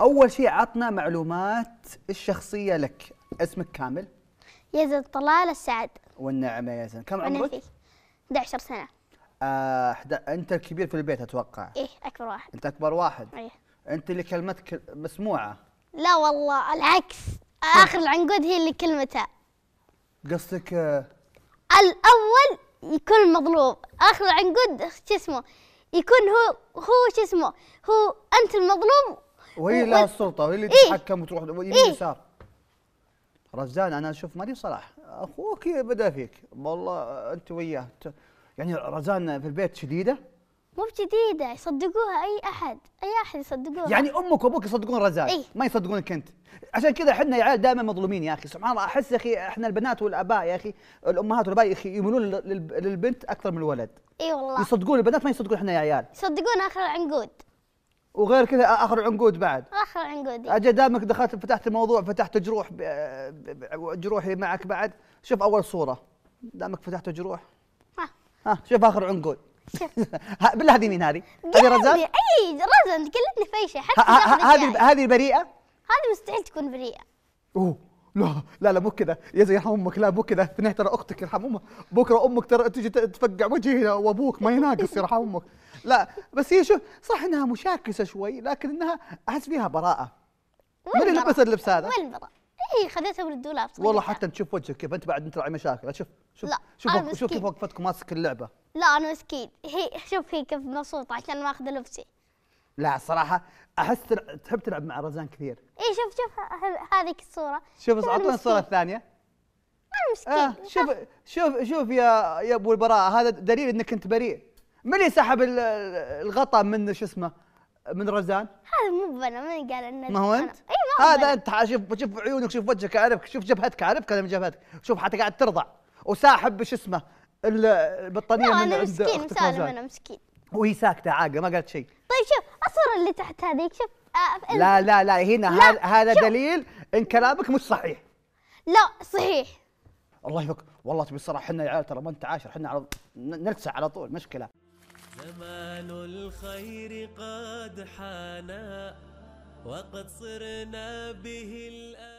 اول شيء عطنا معلومات الشخصيه لك اسمك كامل يزن طلال السعد والنعمه يزن كم عمرك 11 سنه آه انت الكبير في البيت اتوقع ايه اكبر واحد انت اكبر واحد ايه انت اللي كلمتك مسموعه لا والله العكس اخر العنقود هي اللي كلمتها قصدك آه الاول يكون مظلوم اخر العنقود شو اسمه يكون هو هو شو اسمه هو انت المظلوم وهي لها السلطه وهي اللي إيه؟ تتحكم وتروح يمين إيه؟ يسار رزان انا اشوف ماني صلاح اخوك بدا فيك والله انت وياه يعني رزان في البيت شديده مو بشديده يصدقوها اي احد اي احد يصدقوها يعني امك وابوك يصدقون رزان إيه؟ ما يصدقونك انت عشان كذا احنا يا عيال دائما مظلومين يا اخي سبحان الله احس يا اخي احنا البنات والاباء يا اخي الامهات والاباء يا اخي يملون للبنت اكثر من الولد اي والله يصدقون البنات ما يصدقون احنا يا عيال يصدقون اخر العنقود وغير كذا اخر عنقود بعد اخر عنقود اجل دامك دخلت فتحت الموضوع فتحت جروح جروحي معك بعد شوف اول صوره دامك فتحت جروح ها ها شوف اخر عنقود بالله هذه مين هذه؟ هذه رزان؟ اي رزان اي فيشه حتى هذه هذه البريئه؟ هذه مستحيل تكون بريئه اوه لا لا لا مو كده يا زي يرحم امك لا مو كده تنهي ترى اختك يرحم امك بكره امك ترى تجي تفقع وجهي وابوك ما يناقص يرحم امك لا بس هي شوف صح انها مشاكسه شوي لكن انها احس فيها براءه من اللي لبس اللبس هذا؟ وين براءه؟ هي إيه، خذيتها من الدولاب والله حتى تشوف وجهك كيف انت بعد راعي مشاكل شوف شوف لا شوف شوف كيف وقفتك ماسك اللعبه لا انا مسكين هي شوف هي كيف مبسوطه عشان ما اخذ لبسي لا صراحة احس تحب تلعب مع رزان كثير اي شوف شوف هذيك الصورة شوف اعطونا الصورة الثانية المسكين آه شوف شوف شوف يا يا ابو البراء هذا دليل انك انت بريء من اللي سحب الغطاء من شو اسمه من رزان؟ هذا مو بنا من قال انه ما هو انت؟ اي ما هذا انت شوف شوف عيونك شوف وجهك اعرفك شوف جبهتك اعرفك انا من جبهتك شوف حتى قاعد ترضع وساحب شو اسمه البطانيه من انا مسكين مسالم انا مسكين وهي ساكته عاقله ما قالت شيء طيب شوف الصورة اللي تحت هذيك شوف آه، لا لا لا هنا لا هذا دليل ان كلامك مش صحيح لا صحيح الله يفك والله تبي الصراحه احنا يا عيال ترى ما انت عاشر احنا على نلسع على طول مشكله زمان الخير قد حان وقد صرنا به الآن